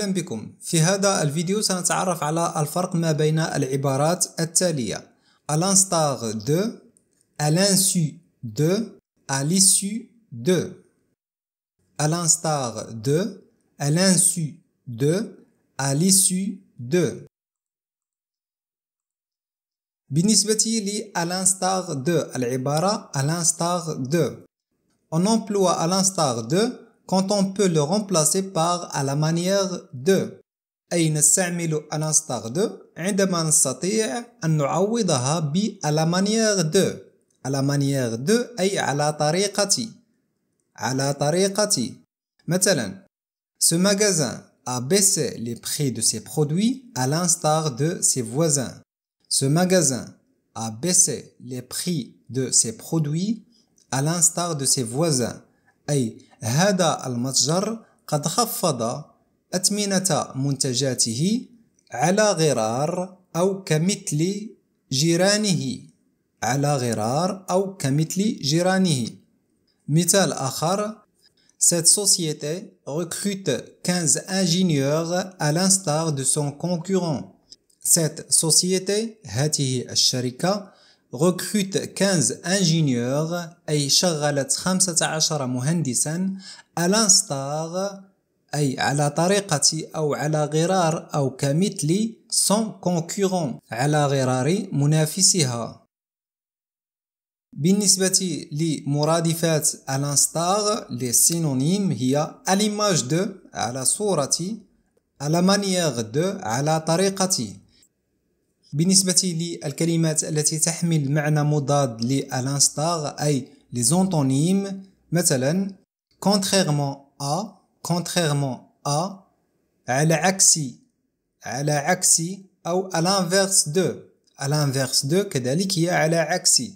أهلا بكم في هذا الفيديو سنتعرف على الفرق ما بين العبارات التالية à l'instar de à l'insu de à l'issue de à l'instar de à l'insu de à l'issue de بالنسبة لي à l'instar de العبارة à l'instar de on emploie à l'instar de quand on peut le remplacer par à la manière de. أي نستعمل à l'instar de عندما نستطيع أن نعوضها ب à la manière de à la manière de la على la Ce magasin a baissé les prix de ses produits à l'instar de ses voisins. Ce magasin a baissé les prix de ses produits à l'instar de ses voisins. أي هذا المتجر قد خفض أثمنة منتجاته على غرار أو كمثل جيرانه على غرار أو كمثل جيرانه مثال آخر Cette société recrute 15 ingénieurs à l'instar de son concurrent. Cette société, هذه الشركة, ركوت 15 انجينيور أي شغلت 15 مهندسا على أي على طريقة أو على غرار أو كمثل سون كونكورون على غرار منافسها بالنسبة لمرادفات الانستار لي سينونيم هي اليماج دو على صورة على مانيير دو على طريقتي Binisbati li al-Kalimet, l'etitemil, ma anamodad li al-instar, ai les antonymes, met contrairement à, contrairement à, ala axi, elle axi, ou à l'inverse de, à l'inverse de, que d'ali qui a l'axi.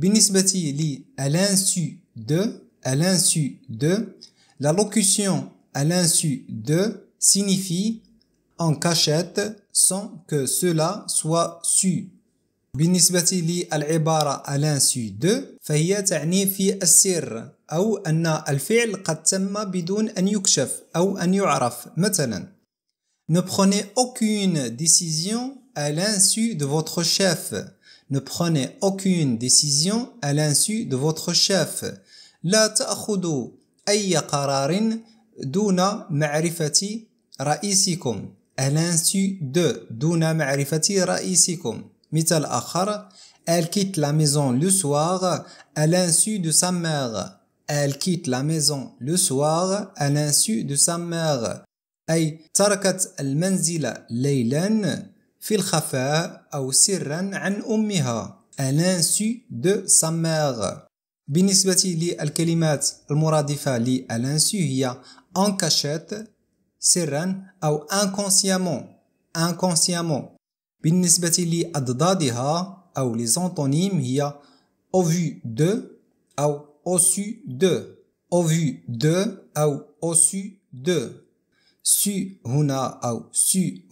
li al-insu de, al-insu de, la locution al-insu de signifie en cachette sans que cela soit su. بالنسبة للعبارة على l'insu de »« فهي تعني في السر أو أن الفعل قد تم بدون أن يكشف أو أن يعرف مثلا Ne prenez aucune décision à l'insu de votre chef. Ne prenez aucune décision à l'insu de votre chef. لا تأخذوا أي قرار دون معرفة رئيسكم الانسو دو دون معرفة رئيسكم مثال آخر Elle quitte la maison le soir à l'insu de sa mère. Elle quitte la maison سماغ أي تركت المنزل ليلا في الخفاء أو سرا عن أمها. À l'insu de sa mère. بالنسبة للكلمات المرادفة لألانسو هي ان كاشيت sereine ou inconsciemment inconsciemment بالنسبة لأضدادها أو y a au vu de ou au su de au vu de ou au su de su هنا au su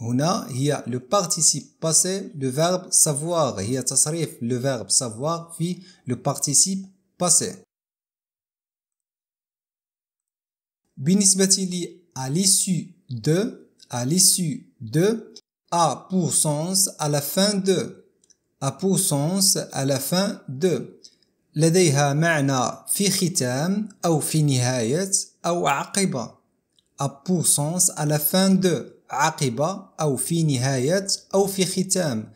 y a le participe passé le verbe savoir هي tasarif le verbe savoir في le participe passé بالنسبة à l'issue de, à l'issue de, a pour sens à la fin de, a pour sens à la fin de. لديها معنى في ختام أو في نهاية أو عقب a pour sens à la fin de عقبة أو في نهاية أو في ختام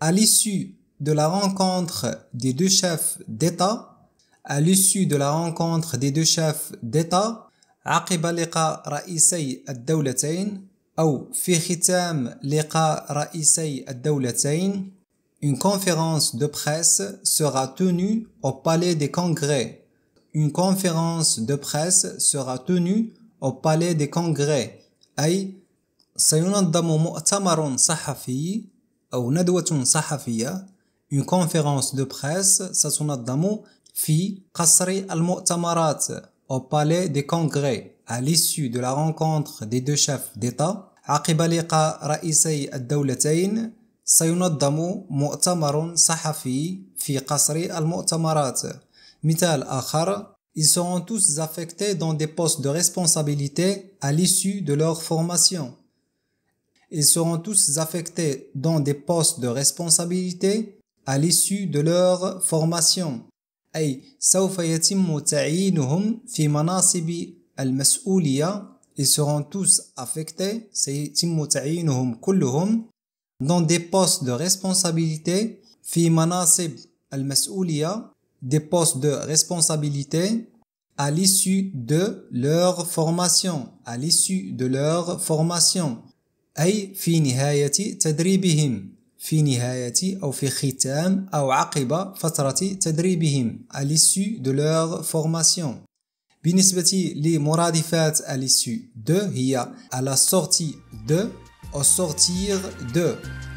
à l'issue de la rencontre des deux chefs d'État à l'issue de la rencontre des deux chefs d'État عقب لقاء رئيسي الدولتين أو في ختام لقاء رئيسي الدولتين Une conférence de presse sera tenue au Palais des Congrès. Une conférence de presse sera tenue au Palais des Congrès. أي سينظم مؤتمر صحفي أو ندوة صحفية. Une conférence de presse ستنظم في قصر المؤتمرات au palais des congrès à l'issue de la rencontre des deux chefs d'État لقاء رئيسي الدولتين مؤتمر صحفي في قصر المؤتمرات Ils seront tous affectés dans des postes de responsabilité à l'issue de leur formation. Ils seront tous affectés dans des postes de responsabilité à l'issue de leur formation. أي سوف يتم تعيينهم في مناصب المسؤولية ils seront tous affectés سيتم تعيينهم كلهم dans des postes de responsabilité في مناصب المسؤولية des postes de responsabilité à l'issue de leur formation à l'issue de leur formation أي في نهاية تدريبهم في نهاية أو في ختام أو عقب فترة تدريبهم à l'issue de leur formation. بالنسبة لمرادفات à l'issue de هي à la sortie de au sortir de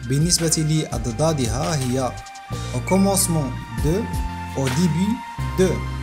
بالنسبة لأضدادها هي au commencement de au début de